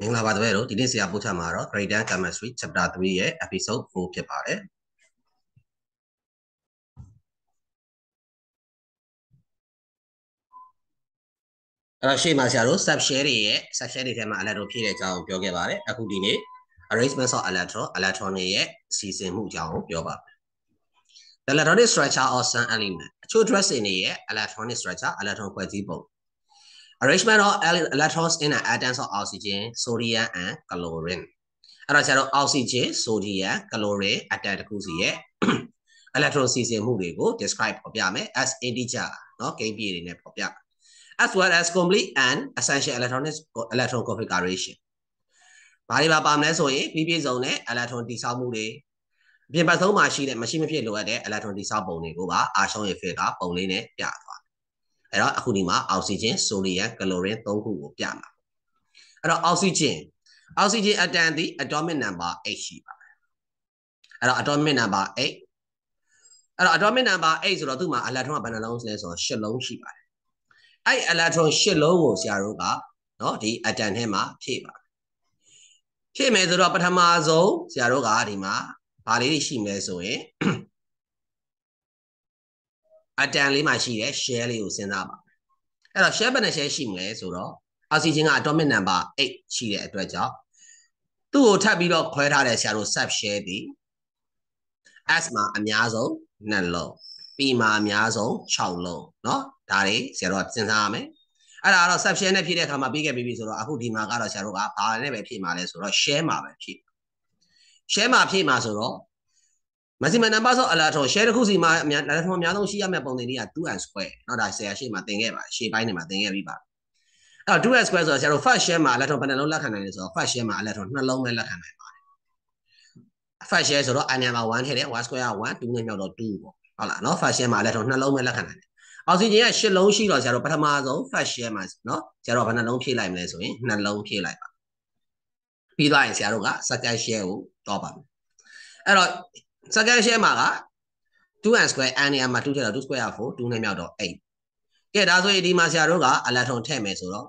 မင်္ဂလာပါတပည့်တို့ဒီနေ့ဆရာပို့ချမှာတော့ Grade 10 Chemistry Chapter 3ရဲ့ Episode 4ဖြစ်ပါတယ်အဲ့တော့ရှေ့မှာဆရာတို့ sub share တွေရဲ့ sub share တွေထဲမှာ electron ဖြည့်တဲ့အကြောင်းပြောခဲ့ပါတယ်အခုဒီနေ့ arrangement of electron electron တွေရဲ့စီစဉ်မှုအကြောင်းကိုပြောပါမယ် electronic structure of some element အချို့ address တွေရဲ့ electronic structure electron ဖွဲ့စည်းပုံ arrangement of electrons in an atoms of oxygen sodium and chlorine အဲ့တော့ဆရာတို့ oxygen sodium chlorine atom တစ်ခုစီရဲ့ electron စီစဉ်မှုတွေကို describe ဖော်ပြမယ် as integer เนาะကိန်းပြည့်တွေနဲ့ဖော်ပြ as well as complete and essential electronic electron configuration ဘာတွေပါပါမလဲဆိုရင်ပြီးပြည့်စုံတဲ့ electron တိဆောက်မှုတွေအပြင်ဘက်ဆုံးမှာရှိတဲ့မရှိမဖြစ်လိုအပ်တဲ့ electron တိဆောက်ပုံတွေကိုပါအာရှုံးရဲ့ fit ကပုံလေးနဲ့ပြသွားအဲ့တော့အခုဒီမှာအောက်ဆီဂျင်ဆိုဒီယမ်ကလိုရင်၃ခုကိုပြမှာအဲ့တော့အောက်ဆီဂျင် အောက်ဆီဂျင်အတန်သည် atomic number 8ရှိပါတယ်အဲ့တော့ atomic number 8အဲ့တော့ atomic number 8ဆိုတော့သူ့မှာ electron ကဘယ်နှလုံးလဲဆိုတော့၈လုံးရှိပါတယ်အဲ့ electron ၈လုံးကိုဆရာတို့ကနော်ဒီအတန်ထဲမှာဖြည့်ပါဖြည့်မယ်ဆိုတော့ပထမဆုံးဆရာတို့ကဒီမှာဘာလေးတွေရှိမလဲဆိုရင်အတန်လေးမှာရှိတဲ့ share လေးကိုစဉ်းစားပါအဲ့တော့ share ဘယ်နှ share ရှိမလဲဆိုတော့ oxygen က atomic number 8ရှိတဲ့အတွက်ကြောင့်သူ့ကိုထပ်ပြီးတော့ခွဲထားတဲ့ဆရာတို့ sub share ဒီ s မှာအများဆုံး2လုံး p မှာအများဆုံး6လုံးเนาะဒါတွေဆရာတို့ကစဉ်းစားရမယ်အဲ့ဒါကတော့ sub share နဲ့ဖြည့်တဲ့အခါမှာပြီးခဲ့ပြီဆိုတော့အခုဒီမှာကတော့ဆရာတို့ကဘာနဲ့ပဲဖြည့်မှာလဲဆိုတော့ share မှာပဲဖြည့် share မှာဖြည့်မှာဆိုတော့ maximum number ဆိုအလားထုံ share တစ်ခုစီမှာအများလက်ထုံအများဆုံးရှိရမယ့်ပုံစံတွေက two and square เนาะဒါဆရာရှေ့မှာသင်ခဲ့ပါရှေ့ပိုင်းတွေမှာသင်ခဲ့ပြီးပါအဲ့တော့ two and square ဆိုတော့ဆရာတို့ first share မှာလက်ထုံဘယ်နှလုံးလက်ခံနိုင်လဲဆိုတော့ first share မှာအလားထုံနှလုံးပဲလက်ခံနိုင်ပါတယ် first share ဆိုတော့ n မှာ1ထည့်တယ်1 square က1 2နဲ့မြောက်တော့2ပေါ့ဟုတ်လားเนาะ first share မှာလက်ထုံနှလုံးပဲလက်ခံနိုင်တယ်အောက်ဆီဂျင်က၈လုံးရှိတော့ဆရာတို့ပထမဆုံး first share မှာเนาะဆရာတို့ဘယ်နှလုံးဖြည့်လိုက်မလဲဆိုရင်နှလုံးဖြည့်လိုက်ပါပြီးသွားရင်ဆရာတို့က second share ကိုတော့ပါမယ်အဲ့တော့ second share မှာက 2n square n နေရာမှာ2ထည့်တော့2 square 4 2နဲ့မြောက်တော့8ကဲဒါဆိုရင်ဒီမှာဆရာတို့ကအလက်ထုံထည့်မယ်ဆိုတော့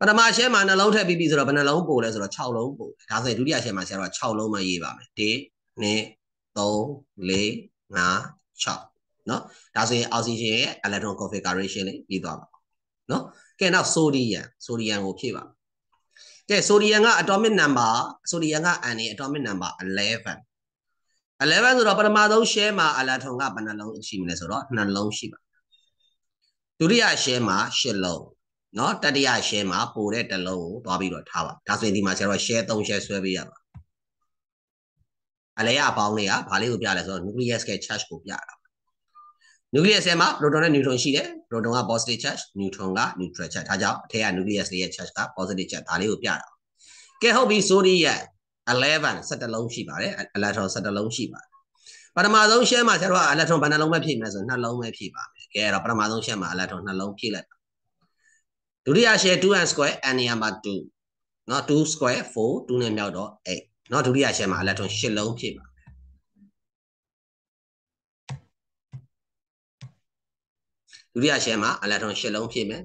ပထမရှဲမှာနှလုံးထည့်ပြီးပြီဆိုတော့ဘယ်နှလုံးပို့လဲဆိုတော့6လုံးပို့ဒါဆိုရင်ဒုတိယရှဲမှာဆရာတို့က6လုံးမှရေးပါမယ်1 2 3 4 5 6เนาะဒါဆိုရင်အောက်ဆီဂျင်ရဲ့ electron configuration လေးပြီးသွားပါเนาะကဲနောက် sodium sodium ကိုဖြည့်ပါကဲ sodium က atomic number sodium က n ရဲ့ atomic number 11 11ဆိုတော့ပထမဆုံး share မှာအလာထုံကဘယ်နှလုံးရှိမလဲဆိုတော့နှလုံးရှိပါဒုတိယ share မှာ8လုံးเนาะတတိယ share မှာပိုတဲ့တစ်လုံးကိုတွားပြီးတော့ထားပါဒါဆိုရင်ဒီမှာဆရာတို့ share 3 share ဆွဲပေးရပါအလဲရအပေါင်းလေးကဘာလေးကိုပြလဲဆိုတော့ nucleus က charge ကိုပြတာ nucleus ထဲမှာ proton နဲ့ neutron ရှိတယ် proton က positive charge neutron က neutral charge ဒါကြောင့်အထက်က nucleus ရဲ့ charge က positive charge ဒါလေးကိုပြတာကဲဟုတ်ပြီဆိုဒီရဲ့11 17လုံးရှိပါတယ်အလက်ထရွန်17လုံးရှိပါတယ်ပထမဆုံးရှဲမှာဆရာတို့ကအလက်ထရွန်ဘယ်နှလုံးပဲဖြည့်မယ်ဆိုနှလုံးပဲဖြည့်ပါမယ်ကဲအဲ့တော့ပထမဆုံးရှဲမှာအလက်ထရွန်နှလုံးဖြည့်လိုက်ဒုတိယရှဲ2 and square and နေရာမှာ2เนาะ2 square 4 2နဲ့မြောက်တော့8เนาะဒုတိယရှဲမှာအလက်ထရွန်8လုံးဖြည့်ပါဒုတိယရှဲမှာအလက်ထရွန်8လုံးဖြည့်မယ်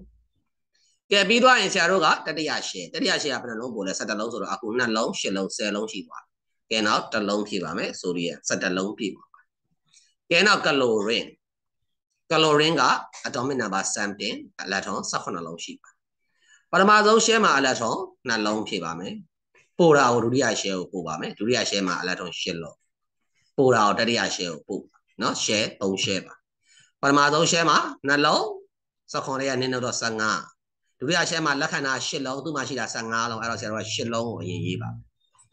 ကဲပြီးသွားရင်ဆရာတို့ကတတိယရှယ်တတိယရှယ်ကဘယ်နှလုံးကိုလဲ17လုံးဆိုတော့အခု2လုံး10လုံး10လုံးရှိသွားကဲနောက်တစ်လုံးဖြည့်ပါမယ်ဆိုရီယ17လုံးပြည့်ပါကဲနောက်ကလိုရင်ကလိုရင်က atomic number 17 electron 18လုံးရှိပါပထမဆုံး share မှာ electron 2လုံးဖြည့်ပါမယ်ပိုတာကိုဒုတိယ share ကိုပို့ပါမယ်ဒုတိယ share မှာ electron 10လုံးပိုတာကိုတတိယ share ကိုပို့နော် share 3 share ပါပထမဆုံး share မှာ2လုံး18ရက်နေ့တော့15ဒုတိယချက်မှာလက်ခဏာ၈လုံးသူ့မှာရှိတာ15လုံးအဲ့တော့ဆရာတို့က၈လုံးကိုအရင်ရေးပါ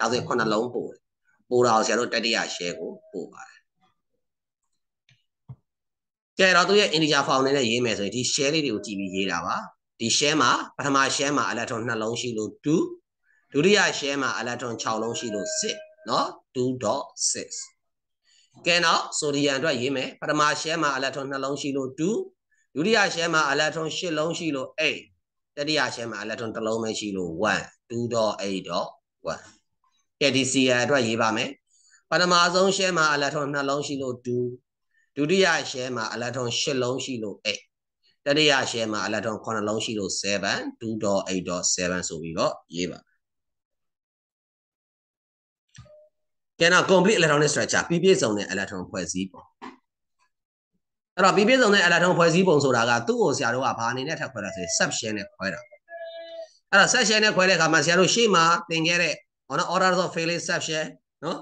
ဒါဆိုရင်9လုံးပို့တယ်ပို့တာကိုဆရာတို့တတိယ share ကိုပို့ပါတယ်ကဲတော့သူရဲ့ integer form နဲ့ရေးမယ်ဆိုရင်ဒီ share လေးတွေကိုကြည့်ပြီးရေးတာပါဒီ share မှာပထမ share မှာ electron 2လုံးရှိလို့2ဒုတိယ share မှာ electron 6လုံးရှိလို့6เนาะ2.6ကဲတော့ sodium အတွက်ရေးမယ်ပထမ share မှာ electron 2လုံးရှိလို့2ဒုတိယ share မှာ electron 6လုံးရှိလို့8တတိယရှင်းမှာအလက်ထရွန်တစ်လုံးပဲရှိလို့1 2တော့8တော့1ကဲဒီ CL အတွက်ရေးပါမယ်ပထမဆုံးရှင်းမှာအလက်ထရွန်နှလုံးရှိလို့2ဒုတိယရှင်းမှာအလက်ထရွန်8လုံးရှိလို့8တတိယရှင်းမှာအလက်ထရွန်9လုံးရှိလို့7 2တော့8တော့7ဆိုပြီးတော့ရေးပါကဲနော် complete electronic structure ပြည့်ပြည့်စုံတဲ့ electron ဖွဲ့စည်းပုံအဲ့တော့ပြီးပြည့်စုံတဲ့အလက်ထုံးဖွဲ့စည်းပုံဆိုတာကသူ့ကိုဆရာတို့ကဘာအနေနဲ့ထပ်ခွဲတာဆိုရင် subsection နဲ့ခွဲတာအဲ့တော့ subsection နဲ့ခွဲတဲ့အခါမှာဆရာတို့ရှေ့မှာသင်ခဲ့တဲ့ဟောနော် order of failing subsection နော်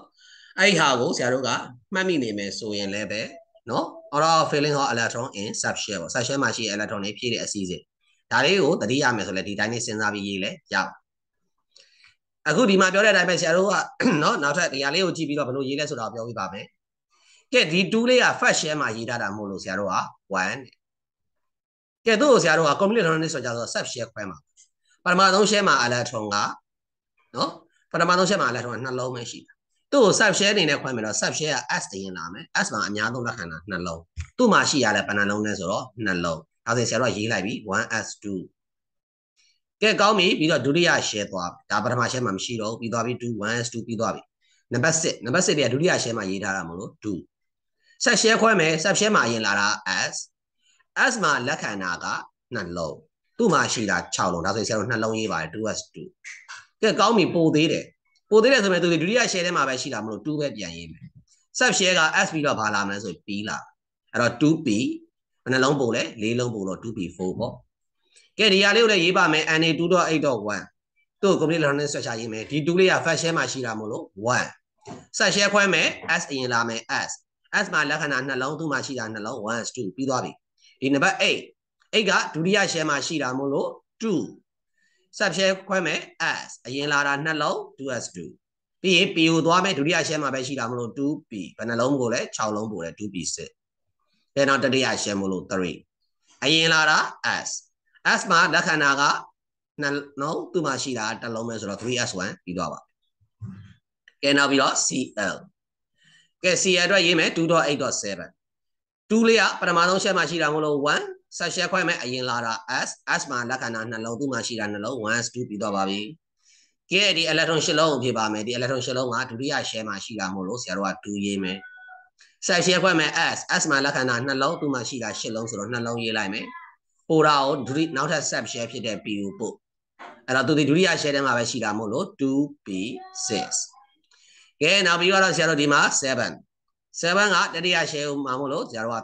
အဲ့ဟာကိုဆရာတို့ကမှတ်မိနေမယ်ဆိုရင်လည်းပဲနော် order of failing ဟော electron in subshell ပေါ့ subshell မှာရှိတဲ့ electron တွေဖြည့်တဲ့အစီအစဉ်ဒါလေးကိုတတိယမယ်ဆိုလဲဒီတိုင်းလေးစဉ်းစားပြီးရေးလဲရအောင်အခုဒီမှာပြောတဲ့အတိုင်းပဲဆရာတို့ကနော်နောက်ထပ်ဒီဟာလေးကိုကြည့်ပြီးတော့ဘယ်လိုရေးလဲဆိုတာကိုပြောပြပါမယ်ကဲဒီ2လေးက first share မှာရေးထားတာမဟုတ်လို့ဆရာတို့က1တဲ့ကဲတို့ဆရာတို့က complete electronic ဆိုကြတော့ sub share ခွဲမှာပထမဆုံး share မှာ electron ကနော်ပထမဆုံး share မှာ electron ကနှလုံးပဲရှိတာသူ့ကို sub share အနေနဲ့ခွဲမယ်တော့ sub share က s တရင်လာမယ် s မှာအများဆုံးလက်ခံတာနှလုံးသူ့မှာရှိရလဲဘယ်နှလုံးလဲဆိုတော့နှလုံးဒါဆိုဆရာတို့ကရေးလိုက်ပြီ 1s2 ကဲကောင်းပြီပြီးတော့ဒုတိယ share သွားဒါပထမ share မှာမရှိတော့ဘူးပြီးသွားပြီ2 1s2 ပြီးသွားပြီနံပါတ်6နံပါတ်6တွေကဒုတိယ share မှာရေးထားတာမဟုတ်လို့2ဆက်ရှဲခွဲမယ်ဆက်ရှဲမှာအရင်လာတာ s s မှာလက်ခံတာကနှလုံးသူ့မှာရှိတာ6လုံးဒါဆိုဆရာတို့နှလုံးရေးပါတယ် 2s 2ကဲကောင်းပြီပိုသေးတယ်ပိုသေးတယ်ဆိုပေမဲ့သူဒုတိယ share ထဲမှာပဲရှိတာမလို့2ပဲပြန်ရေးမယ် sub share က s ပြီးတော့ဘာလာမလဲဆိုပြီး p လာအဲ့တော့ 2p နှလုံးပို့လဲ၄လုံးပို့တော့ 2p4 ပေါ့ကဲဒီဟာလေးကိုလည်းရေးပါမယ် na 2.8.1သူ့ complete learning structure ရေးမယ်ဒီ2လေးက first share မှာရှိတာမလို့1 sub share ခွဲမယ် s အရင်လာမယ် s s မှာလက္ခဏာနှလုံးသူ့မှာရှိတာနှလုံး1 2ပြီးသွားပြီဒီနံပါတ်8 8ကဒုတိယ share မှာရှိတာမို့လို့2 sub share ခွဲမယ် s အရင်လာတာနှလုံး 2s 2ပြီးရင် p ကိုသွားမယ်ဒုတိယ share မှာပဲရှိတာမို့လို့ 2p ဘယ်နှလုံးကိုလဲ6လုံးပို့တယ် 2p 6ဒါနောက်တတိယ share မို့လို့3အရင်လာတာ s s မှာလက္ခဏာကနှလုံးသူ့မှာရှိတာတစ်လုံးပဲဆိုတော့ 3s1 ပြီးသွားပါကဲနောက်ပြီးတော့ cl ကဲ C အတွက်ရေးမယ်2.8.7 2လေးကပထမဆုံးရှက်မှာရှိတာမဟုတ်လို့1ဆက်ရှက်ခွဲမယ်အရင်လာတာ S S မှာလက္ခဏာနှလုံးသူ့မှာရှိတာနှလုံး1 2ပြီးတော့ပါပြီကဲဒီ electron ရှစ်လုံးဖြစ်ပါမယ်ဒီ electron ရှစ်လုံးကဒုတိယ share မှာရှိတာမဟုတ်လို့ဆရာတို့က2ရေးမယ်ဆက် share ခွဲမယ် S S မှာလက္ခဏာနှလုံးသူ့မှာရှိတာရှစ်လုံးဆိုတော့နှလုံးရေးလိုက်မယ်ပိုတာကိုဒုတိယနောက်ထပ် sub share ဖြစ်တဲ့ P ကိုပို့အဲ့တော့သူဒီဒုတိယ share ထဲမှာပဲရှိတာမဟုတ်လို့ 2P6 ကဲနောက်ပြီးတော့ဆရာတို့ဒီမှာ7 7ကတတိယ share မှာမဟုတ်လို့ဆရာတို့က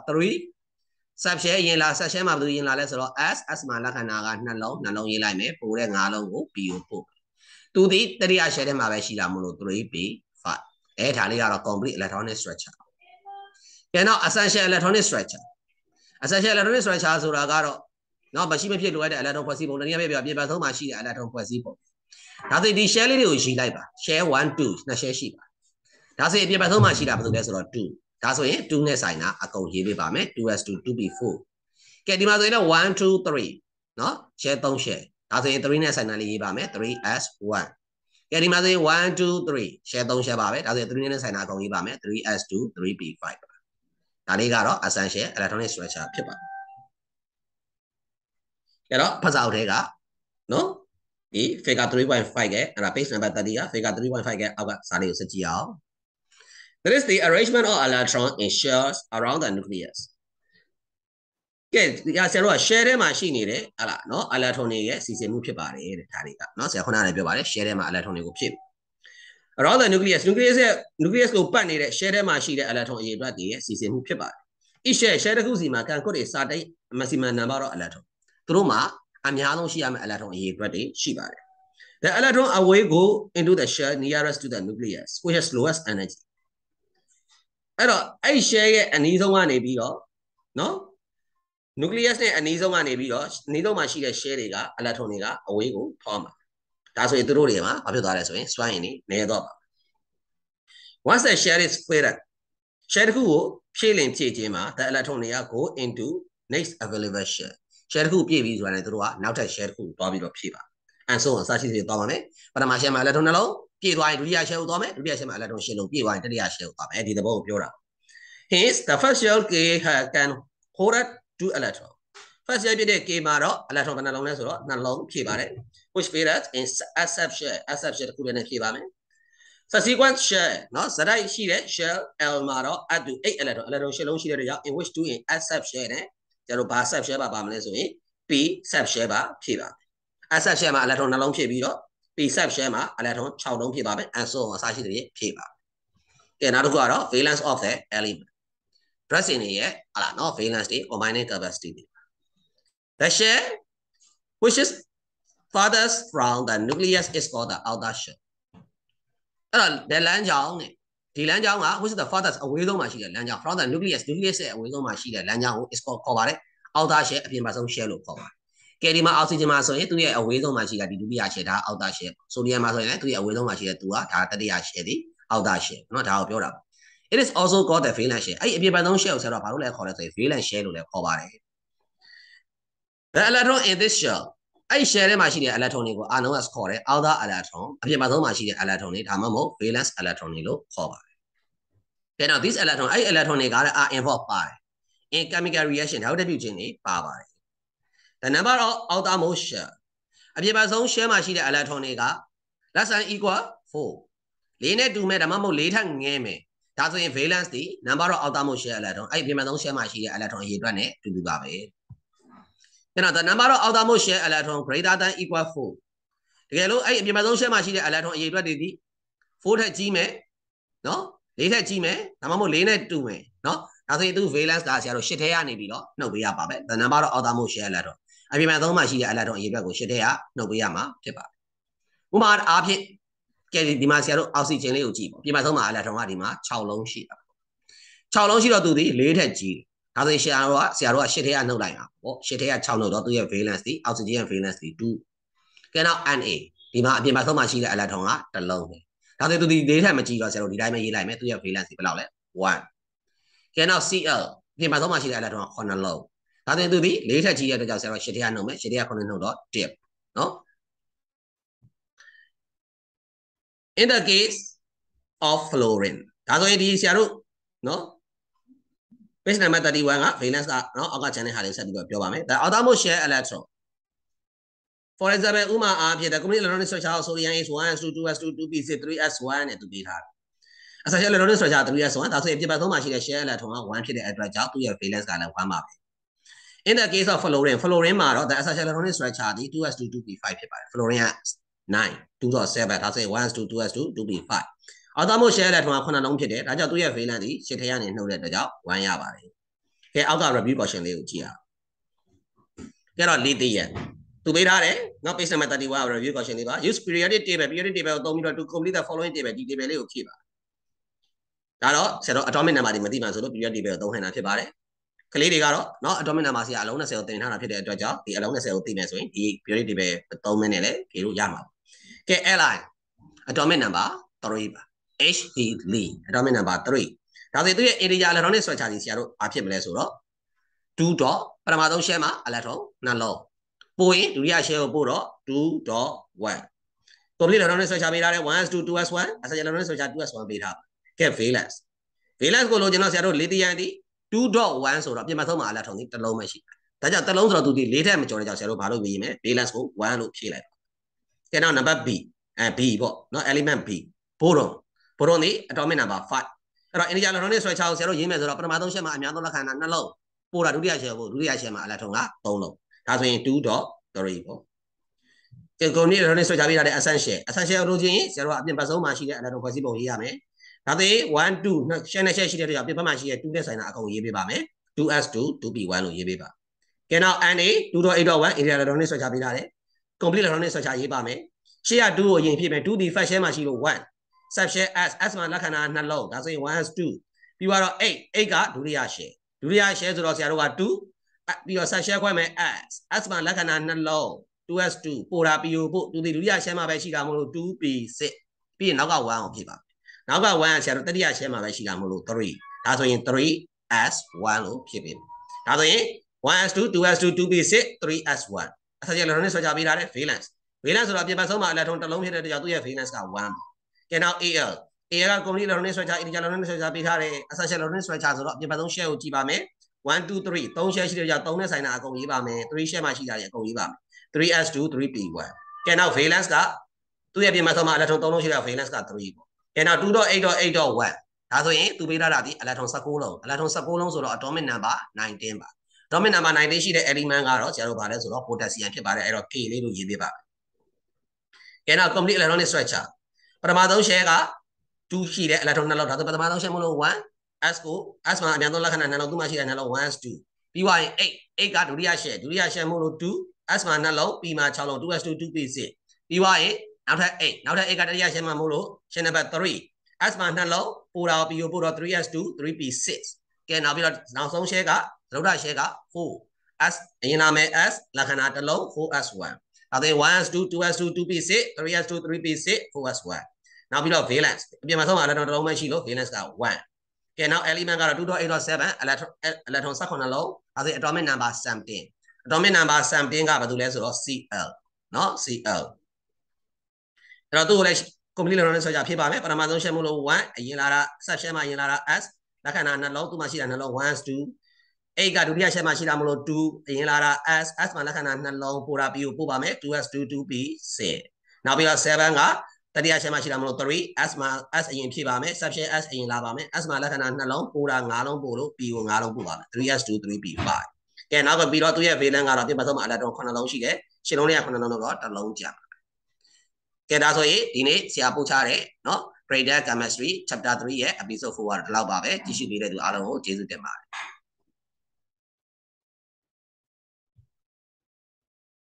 3 sub share ရင်လာ sub share မှာဘယ်သူရင်လာလဲဆိုတော့ s s မှာလက္ခဏာကနှလုံးနှလုံးရေးလိုက်မယ်ပိုတဲ့၅လုံးကို p ကိုပို့သူဒီတတိယ share ထဲမှာပဲရှိတာမဟုတ်လို့ 3p 5အဲဒါလေးကတော့ complete electronic structure ကဲနောက် essential electronic structure essential electronic structure ဆိုတာကတော့နော်မရှိမဖြစ်လိုအပ်တဲ့ electron ဖွဲ့စည်းပုံတနည်းပဲပြောပြပြဆုံးမှာရှိတဲ့ electron ဖွဲ့စည်းပုံဒါဆိုဒီ share လေးတွေကိုရေးလိုက်ပါ share 1 2နှစ် share ရှိပါဒါဆိုရင်အပြင်ဘက်ဆုံးမှာရှိတာဘာလို့လဲဆိုတော့2ဒါဆိုရင်2နဲ့ဆိုင်တာအကုန်ရေးပေးပါမယ် 2s2 2b4 ကဲဒီမှာဆိုရင်တော့1 2 3เนาะ share 3 share ဒါဆိုရင်3နဲ့ဆိုင်တာလေးရေးပါမယ် 3s1 ကဲဒီမှာဆိုရင်1 2 3 share 3 share ပါပဲဒါဆိုရင်3နဲ့ဆိုင်တာအကုန်ရေးပါမယ် 3s2 3b5 ပါဒါလေးကတော့ essential electronic structure ဖြစ်ပါတယ်။အဲ့တော့ဖစာအုပ်ထဲကနော်ဒီ figure 3.5ရဲ့အဲ့ဒါ page number 30က figure 3.5ရဲ့အောက်ကစာလေးကိုစစ်ကြည့်အောင်။ That is the arrangement of electron in shells around the nucleus. ကဲဆရာတို့က share ထဲမှာရှိနေတဲ့ဟာလားနော် electron တွေရဲ့စီစဉ်မှုဖြစ်ပါတယ်တဲ့ဒါတွေကနော်ဆရာခုနကလည်းပြောပါတယ် share ထဲမှာ electron တွေကိုဖြစ် around the nucleus nucleus ရဲ့ nucleus ကိုပတ်နေတဲ့ share ထဲမှာရှိတဲ့ electron အရေအတွက်တွေရဲ့စီစဉ်မှုဖြစ်ပါတယ် each share share တစ်ခုစီမှာကန်ကွတ်တွေစာတိတ် maximum number of electron သူတို့မှာအများဆုံးရှိရမယ့် electron အရေအတွက်တွေရှိပါတယ် the electron away go into the shell nearest to the nucleus which has lowest energy အဲ့တော့အဲ့ share ရဲ့အနည်းဆုံးကနေပြီးတော့နော် nucleus နဲ့အနည်းဆုံးကနေပြီးတော့အနည်းဆုံးမှာရှိတဲ့ share တွေက electron တွေကအဝေးကိုဖောင်းမှာဒါဆိုရင်သူတို့တွေမှာဘာဖြစ်သွားလဲဆိုရင်စွမ်းအင်တွေနည်းတော့ပါ once the share is filled share တစ်ခုကိုဖြည့်လင်ဖြည့်ခြင်းမှာ the electron တွေက go into next available share share တစ်ခုပြည့်ပြီဆိုတာနဲ့သူတို့ကနောက်ထပ် share တစ်ခုသွားပြီးတော့ဖြည့်ပါ and so on စသဖြင့်သွားပါမယ်ပထမ share မှာ electron နှလုံးပြည့်သွားရင်ဒုတိယ shell ကိုသွားမယ်ဒုတိယ shell မှာ electron shell ကိုပြည့်သွားရင်တတိယ shell ကိုသွားမယ်ဒီသဘောကိုပြောတာ hence the first shell k can hold at two electron first shell ပြည့်တဲ့ k မှာတော့ electron ဘယ်နှလုံးလဲဆိုတော့နှလုံးဖြည့်ပါတယ် which fail at in exception exception တခုလည်းနဲ့ဖြည့်ပါမယ် subsequent shell เนาะဇဒိုက်ရှိတဲ့ shell l မှာတော့ up to 8 electron electron ရှစ်လုံးရှိတဲ့ကြောင့် in which two in exception နဲ့ကျွန်တော်ဘာ sub shell ပါပါမလဲဆိုရင် p sub shell ပါဖြည့်ပါ sub shell မှာ electron နှလုံးဖြည့်ပြီးတော့ P7 share မှာ electron 6လုံးဖြစ်ပါမယ် and so on အစရှိတဲ့ဖြည့်ပါကဲနောက်တစ်ခုကတော့ valence of the element dressing တွေရဲ့ဟာလားနော် valence တွေ combining capacity တွေ the shell which is farthest from the nucleus is called the outer shell အဲ့တော့ဒီလမ်းကြောင်းနဲ့ဒီလမ်းကြောင်းက which is the farthest အဝေးဆုံးမှာရှိတဲ့လမ်းကြောင်း from the nucleus nucleus ရဲ့အဝေးဆုံးမှာရှိတဲ့လမ်းကြောင်းကို is called ခေါ်ပါတယ် outer shell အပြင်ပါဆုံး shell လို့ခေါ်ပါတယ်ကယ်ဒီမှာအောက်ဆီဂျင်မှာဆိုရင်သူ့ရဲ့အဝေးဆုံးမှာရှိတာဒီဒုတိယရှယ်ဒါအောက်တာရှယ်ဆိုဒီယမ်မှာဆိုရင်လည်းသူ့ရဲ့အဝေးဆုံးမှာရှိတဲ့သူကဒါတတိယရှယ်ဒီအောက်တာရှယ်เนาะဒါကိုပြောတာပေါ့ it is also called the valence share အဲ့အပြင်ဘက်ဆုံး share ကိုဆရာတို့ဘာလို့လဲခေါ်လဲဆိုရင် valence share လို့လည်းခေါ်ပါတယ် the electron in this shell အဲ့ share ထဲမှာရှိတဲ့ electron တွေကိုအာလုံးကခေါ်တယ် outer electron အပြင်ဘက်ဆုံးမှာရှိတဲ့ electron တွေဒါမှမဟုတ် valence electron တွေလို့ခေါ်ပါတယ်ကဲ now these electron အဲ့ electron တွေကလည်း are involved ပါတယ် in chemical reaction နောက်တစ်ပြုခြင်းတွေပါပါတယ် The number of outermost shell အပြည့်ပါဆုံး shell မှာရှိတဲ့ electron တွေက less than equal 4လေးနဲ့တူမဲ့ဒါမှမဟုတ်လေးထပ်ငဲမယ်ဒါဆိုရင် valence ဒီ number of outermost shell electron အဲ့အပြည့်ပါဆုံး shell မှာရှိတဲ့ electron ရေအတွက်နဲ့တူတူပါပဲကျွန်တော် the number of outermost shell electron greater than equal 4တကယ်လို့အဲ့အပြည့်ပါဆုံး shell မှာရှိတဲ့ electron အရေအတွက်တွေဒီ4ထက်ကြီးမယ်နော်လေးထက်ကြီးမယ်ဒါမှမဟုတ်လေးနဲ့တူမယ်နော်ဒါဆိုရင်သူ valence ကဆရာတို့ရှစ်ထဲရနေပြီတော့နှုတ်ပေးရပါပဲ the number of outermost shell electron အပြင်မှာသုံးမှရှိတဲ့အလာတော်အရေအတွက်ကိုရှစ်ထဲကနှုတ်ပေးရမှာဖြစ်ပါတယ်။ဥပမာ အားဖြင့်ကဲဒီမှာဆရာတို့အောက်ဆီဂျင်လေးကိုကြည့်ပေါ့။ပြင်မှာသုံးမှအလာတော်ကဒီမှာ6လုံးရှိတာ။6လုံးရှိတော့သူဒီ၄ထက်ကြီး။ဒါဆိုရင်ဆရာတို့ကဆရာတို့ကရှစ်ထဲကနှုတ်လိုက်တာပေါ့။ရှစ်ထဲက6နှုတ်တော့သူရဲ့ valence ဒီအောက်ဆီဂျင်ရဲ့ valence ဒီ2ကဲနောက် Na ဒီမှာအပြင်မှာသုံးမှရှိတဲ့အလာတော်ကတစ်လုံးပဲ။ဒါဆိုသူဒီ၄ထက်မကြီးတော့ဆရာတို့ဒီတိုင်းပဲရေးလိုက်မယ်။သူရဲ့ valence ဒီဘယ်လောက်လဲ1။ကဲနောက် Cl ပြင်မှာသုံးမှရှိတဲ့အလာတော်က9လုံး။ဒါဆိုရင်သူဒီလေးထက်ကြီးရတဲ့ကြောင့်ဆရာတော်ရှစ်ထက်နှုတ်မယ်ရှစ်ထက်ခုနှစ်နှုတ်တော့တစ်နော် in the case of fluorine ဒါဆိုရင်ဒီဆရာတို့နော် page number 31က valence ကနော်အောက်က channel ဟာလေးဆက်ပြီးတော့ပြောပါမယ်ဒါ atomic shell electron for example ဥမာအားဖြင့်ဒါ community electronic structure ကို sodium S1 S2 S2 2p6 3s1 နဲ့တူပေးထားတယ်အစရှယ် electronic structure 3s1 ဒါဆိုရင်ပြပတ်သုံးမှာရှိတဲ့ shell electron က1ဖြစ်တဲ့အတွက်ကြောင့်သူ့ရဲ့ valence ကလည်း1ပါပဲ in the case of fluorine fluorine မှာတော့ the essential electronic structure ဒီ 2s2 2p5 ဖြစ်ပါတယ် fluorine က9 2.7ဒါဆိုရင် 1s2 2s2 2p5 အော်တိုမိုရှယ်လက်ထမှာခုနလုံးဖြစ်တယ်ဒါကြောင့်သူ့ရဲ့ valence ဒီရှစ်ထက်ကနေနှုတ်တဲ့အတွက်ကြောင့်1ရပါတယ်ကဲအောက်က review question လေးကိုကြည့်ရအောင်ကဲတော့လေးသိရသူပေးထားတယ်နောက် page number 31 review question လေးပါ use periodic table periodic table ကိုသုံးပြီးတော့ to complete the following table ဒီ table လေးကိုဖြည့်ပါဒါတော့ဆရာတော် atomic number တွေမသိမှဆိုလို့ periodic table ကိုသုံးဟန်တာဖြစ်ပါတယ်ကလေးတွေကတော့เนาะ abdominal mass ကအလုံး20ကိုတင်ထားတာဖြစ်တဲ့အတွက်ကြောင့်ဒီအလုံး20ကိုသိမယ်ဆိုရင်ဒီ period တွေပဲ3မိနစ်နဲ့လည်းကြည့်လို့ရမှာပါကဲ airline atomic number 3ပါ HE Lee atomic number 3ဒါဆိုသူရဲ့ area electronic structure ကြီးဆရာတို့ဘာဖြစ်မလဲဆိုတော့2 dot ပထမဆုံး share မှာ electron နှလုံးပို့ရင်ဒုတိယ share ကိုပို့တော့2 dot 1 complete electronic structure ပေးထားတဲ့ 1s 2 2s 1 essential electronic structure 2s 1ပေးထားပါကဲ valence valence ကိုလိုချင်တော့ဆရာတို့ lithium ဒီ2.1ဆိုတော့ပြင်မဆုံးမှာအလက်ထုံဒီတစ်လုံးပဲရှိတယ်ဒါကြောင့်တစ်လုံးဆိုတော့သူဒီ၄ထက်မကျော်တဲ့ကြောင့်ဆရာတို့ဘာလို့ပြီးရင်လဲ balance ကို1လို့ဖြည့်လိုက်ကဲနောက်နံပါတ် B အဲ B ပေါ့နော် element B ဘိုးတော်ဘိုးတော်နေ atomic number 5အဲ့တော့ integer လုံးနဲ့ဆွဲချအောင်ဆရာတို့ရေးမယ်ဆိုတော့ပထမဆုံးရှင်းမှာအများဆုံးလက္ခဏာနှလုံးပို့တာဒုတိယရှင်းဖို့ဒုတိယရှင်းမှာအလက်ထုံက3လုံးဒါဆိုရင်2.3ပေါ့ကဲကိုနေလုံးနဲ့ဆွဲချပေးတာတဲ့ essential essential လို့ချင်းဆရာတို့ကအပြင်ပတ်ဆုံးမှာရှိတဲ့အလက်ထုံဖွဲ့စည်းပုံရေးရမယ်ဒါသေး1 2နှစ်ရှင်းနဲ့ရှင်းရှိတဲ့အတွက်ကြောင့်ပြပမှရှိတဲ့2နဲ့ဆိုင်တာအကုန်ရေးပေးပါမယ် 2s2 2p1 လို့ရေးပေးပါကဲနောက် na 2.8.1 area electronic structure ပေးထားတယ် complete electronic structure ရေးပါမယ်ရှေ့က2ကိုရင်ဖြစ်မယ်2ဒီ first share မှာရှိလို့1 sub share s s မှာလက္ခဏာနှလုံးဒါဆိုရင် 1s2 ပြီးတော့8 8ကဒုတိယ share ဒုတိယ share ဆိုတော့ဆရာတို့က2ပြီးတော့ sub share ခွဲမယ် s s မှာလက္ခဏာနှလုံး 2s2 ပိုတာ po ပို့သူဒီဒုတိယ share မှာပဲရှိတာမဟုတ်လို့ 2p6 ပြီးရင်နောက်က1အောင်ဖြစ်ပါနောက်က1ကဆရာတို့တတိယရှဲမှာပဲရှိတာမို့လို့3ဒါဆိုရင် 3s1 လို့ဖြစ်ပြီဒါဆိုရင် 1s2 2s2 2p6 3s1 အစားကြီးလည်းလည်းဆွဲချပေးထားတဲ့ valence valence ဆိုတာပြင်ပဆုံးမှာအလက်ထရွန်တစ်လုံးဖြစ်တဲ့တရားသူ့ရဲ့ valence က1ကျန်တော့ al al က complete လည်းလည်းဆွဲချ integer လည်းလည်းဆွဲချပေးထားတယ်အစားရှဲလည်းလည်းဆွဲချဆိုတော့ပြင်ပဆုံး share ကိုကြည့်ပါမယ်1 2 3 3 share ရှိတဲ့ကြောင့်3နဲ့ဆိုင်တာအကုန်ရေးပါမယ်3 share မှာရှိတာတွေအကုန်ရေးပါမယ် 3s2 3p1 ကျန်တော့ valence ကသူ့ရဲ့ပြင်ပဆုံးမှာအလက်ထရွန်3လုံးရှိတဲ့ valence က3ပေါ့ကဲနောက်2.8.8.1ဒါဆိုရင်သူပေးထားတာဒီ electron 16လုံး electron 16လုံးဆိုတော့ atomic number 19ပါ atomic number 19ရှိတဲ့ element ကတော့ဆရာတို့ဗာလဲဆိုတော့ potassium ဖြစ်ပါတယ်အဲ့တော့ K လေးလို့ရေးပေးပါကဲနောက် complete electronic structure ပထမဆုံး share က2ရှိတဲ့ electron နှစ်လုံးဒါဆိုပထမဆုံး share မလို့1 S ကို S မှာအများဆုံးလက္ခဏာနှစ်လုံးသူ့မှာရှိတဲ့နှစ်လုံး1 2ပြီးွားရင်8 8ကဒုတိယ share ဒုတိယ share မလို့2 S မှာနှစ်လုံး P မှာ6လုံး 2S2 2P6 ပြီးွားရင်နောက်ထပ်8နောက်ထပ်8ကတတိယရှင်းမှာမို့လို့ရှင်းနံပါတ်3 S မှာနှလုံးပူတာ PO ပို့တော့ 3S2 3P6 ကဲနောက်ပြီးတော့နောက်ဆုံးရှဲကသရုပ်ဓာတ်ရှဲက4 S အရင်နာမည် S လက္ခဏာတစ်လုံး 4S1 ဒါသေး 1S2 2S2 2P6 3S2 3P6 4S1 နောက်ပြီးတော့ valence အပြင်မှာဆုံးမှာလည်းတော့တစ်လုံးပဲရှိလို့ valence က1ကဲနောက် element ကတော့2.8.7 electron electron 16လုံးဒါသေး atomic number something atomic number something ကဘာတူလဲဆိုတော့ Cl เนาะ Cl အဲ့တော့သူ့ကိုလည်း complete လုပ်ရအောင်ဆိုကြဖြစ်ပါမယ်ပထမဆုံးရှင်းမှုလို့1အရင်လာတာ sub ရှင်းမှာအရင်လာတာ s လက္ခဏာနှလုံးသူ့မှာရှိတာနှလုံး1 2 8ကဒုတိယရှင်းမှာရှိတာမလို့2အရင်လာတာ s s မှာလက္ခဏာနှလုံးပို့တာ p ကိုပို့ပါမယ် 2s 2 2p 10နောက်ပြီးတော့7ကတတိယရှင်းမှာရှိတာမလို့3 s မှာ s အရင်ဖြစ်ပါမယ် subtraction s အရင်လာပါမယ် s မှာလက္ခဏာနှလုံးပို့တာ9လုံးပို့လို့ p ကို9လုံးပို့ပါမယ် 3s 2 3p 5ကဲနောက်ကပြီးတော့သူ့ရဲ့ valence ကတော့ပြပဆုံးမှာ electron 9လုံးရှိတယ်ရှင်းလုံးတွေက9လုံးတော့1လုံးကြာကဲဒါဆိုရင်ဒီနေ့ဆရာပို့ချတဲ့เนาะ Grader Chemistry Chapter 3ရဲ့ Episode 4ကတော့ဒီလောက်ပါပဲကြည့်ရှုပေးတဲ့သူအားလုံးကိုကျေးဇူးတင်ပါတယ်